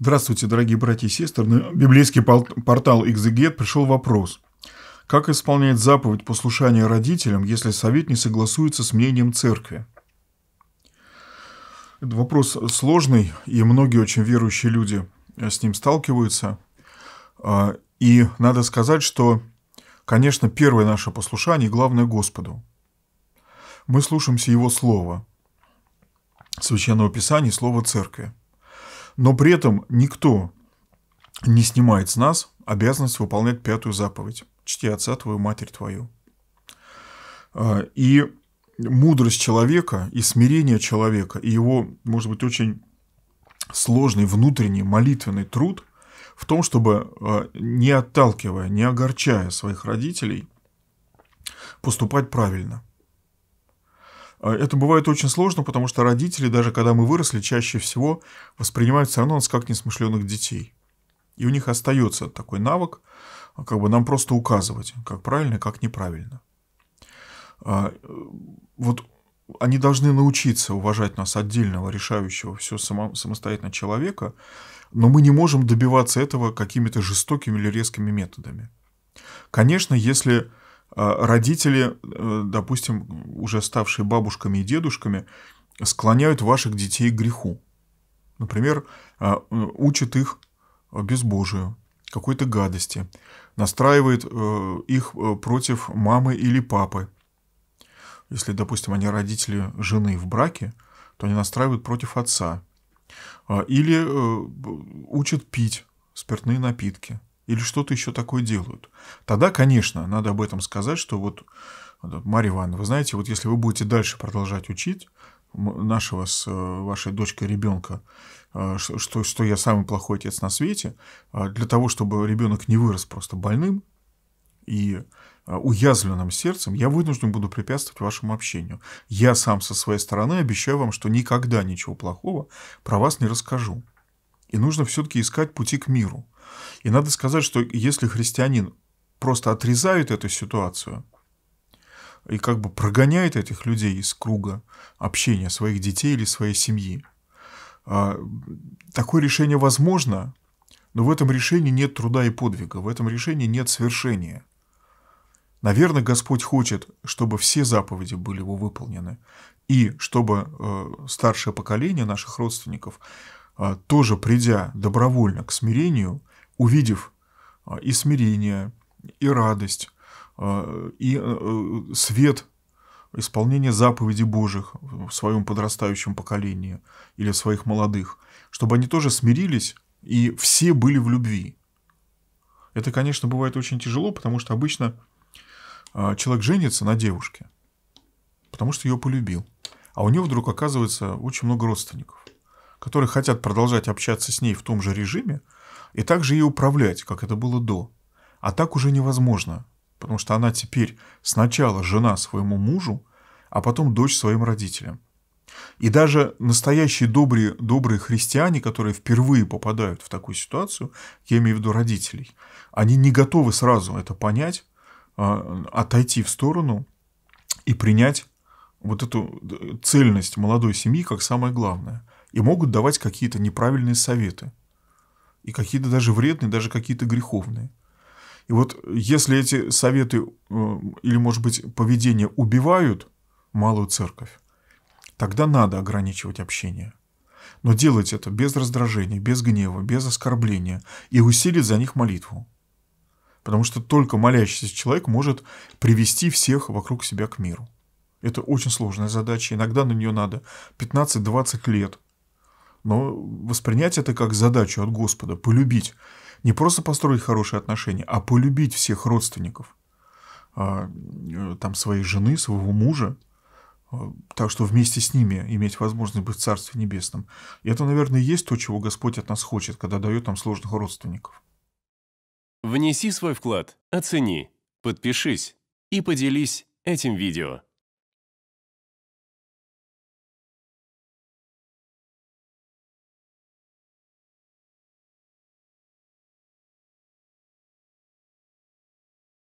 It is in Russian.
Здравствуйте, дорогие братья и сестры. На библейский портал «Экзегет» пришел вопрос. Как исполнять заповедь послушания родителям, если совет не согласуется с мнением церкви? Это вопрос сложный, и многие очень верующие люди э, с ним сталкиваются. А, и надо сказать, что, конечно, первое наше послушание, главное Господу. Мы слушаемся Его Слова, Священного Писания, Слова Церкви – но при этом никто не снимает с нас обязанность выполнять пятую заповедь «Чти отца твою, матерь твою». А, и мудрость человека, и смирение человека, и его, может быть, очень сложный внутренний молитвенный труд в том, чтобы, а, не отталкивая, не огорчая своих родителей, поступать правильно – а, это бывает очень сложно, потому что родители, даже когда мы выросли, чаще всего воспринимают все равно нас как несмышленных детей. И у них остается такой навык, а, как бы нам просто указывать, как правильно, как неправильно. А, вот они должны научиться уважать нас отдельного, решающего все самостоятельно человека, но мы не можем добиваться этого какими-то жестокими или резкими методами. Конечно, если а родители, э, допустим, уже ставшие бабушками и дедушками, склоняют ваших детей к греху. Например, а, э, учат их безбожию, какой-то гадости, настраивает э, их против мамы или папы. Если, допустим, они родители жены в браке, то они настраивают против отца. А, или учат пить спиртные напитки – или что-то еще такое делают. Тогда, конечно, надо об этом сказать, что вот, э, Марья Ивановна, вы знаете, вот если вы будете дальше продолжать учить нашего с э, вашей дочкой ребенка, э, что, что я самый плохой отец на свете, для того, чтобы ребенок не вырос просто больным и уязвленным сердцем, я вынужден буду препятствовать вашему общению. Я сам со своей стороны обещаю вам, что никогда ничего плохого про вас не расскажу. И нужно все-таки искать пути к миру – и надо сказать, что если христианин просто отрезает эту ситуацию и как бы прогоняет этих людей из круга общения своих детей или своей семьи, а, такое решение возможно, но в этом решении нет труда и подвига, в этом решении нет свершения. Наверное, Господь хочет, чтобы все заповеди были его выполнены, и чтобы э, старшее поколение наших родственников, э, тоже придя добровольно к смирению, увидев а, и смирение, и радость, а, и э, э, свет исполнения заповедей Божьих в своем подрастающем поколении или в своих молодых, чтобы они тоже смирились и все были в любви. Это, конечно, бывает очень тяжело, потому что обычно а, человек женится на девушке, потому что ее полюбил. А у нее вдруг оказывается очень много родственников, которые хотят продолжать общаться с ней в том же режиме, и также ей управлять, как это было до. А так уже невозможно, потому что она теперь сначала жена своему мужу, а потом дочь своим родителям. И даже настоящие добрые, добрые христиане, которые впервые попадают в такую ситуацию, я имею в виду родителей, они не готовы сразу это понять, а, отойти в сторону и принять вот эту э, цельность молодой семьи как самое главное. И могут давать какие-то неправильные советы и какие-то даже вредные, даже какие-то греховные. И вот если эти советы э, или, может быть, поведение убивают малую церковь, тогда надо ограничивать общение. Но делать это без раздражения, без гнева, без оскорбления и усилить за них молитву. Потому что только молящийся человек может привести всех вокруг себя к миру. Это очень сложная задача. Иногда на нее надо 15-20 лет но воспринять это как задачу от Господа, полюбить. Не просто построить хорошие отношения, а полюбить всех родственников, а, э, там своей жены, своего мужа, а, так что вместе с ними иметь возможность быть в Царстве Небесном. И это, наверное, и есть то, чего Господь от нас хочет, когда дает нам сложных родственников. Внеси свой вклад, оцени, подпишись и поделись этим видео.